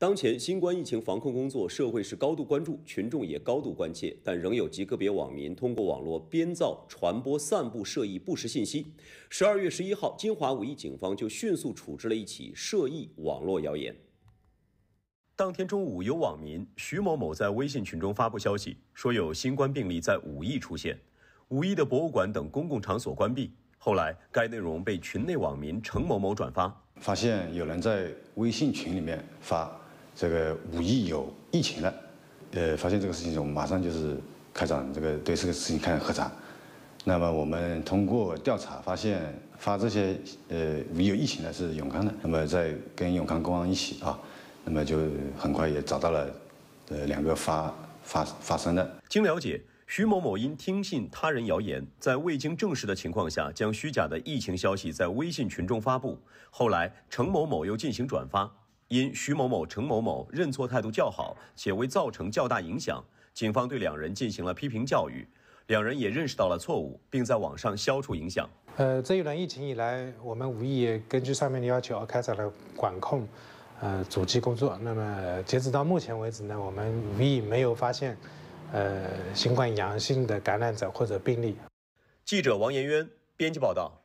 当前新冠疫情防控工作，社会是高度关注，群众也高度关切，但仍有极个别网民通过网络编造、传播、散布涉疫不实信息。十二月十一号，金华武义警方就迅速处置了一起涉疫网络谣言。当天中午，有网民徐某某在微信群中发布消息，说有新冠病例在武义出现，武义的博物馆等公共场所关闭。后来，该内容被群内网民程某某转发，发现有人在微信群里面发。这个武义有疫情了，呃，发现这个事情，我们马上就是开展这个对这个事情开展核查。那么我们通过调查发现，发这些呃武义有疫情的是永康的。那么在跟永康公安一起啊，那么就很快也找到了呃两个发发发生的。经了解，徐某某因听信他人谣言，在未经证实的情况下，将虚假的疫情消息在微信群中发布，后来程某某又进行转发。因徐某某、程某某认错态度较好，且未造成较大影响，警方对两人进行了批评教育，两人也认识到了错误，并在网上消除影响。呃，这一轮疫情以来，我们无意根据上面的要求开展了管控，呃，阻击工作。那么截止到目前为止呢，我们无意没有发现，呃，新冠阳性的感染者或者病例。记者王延渊，编辑报道。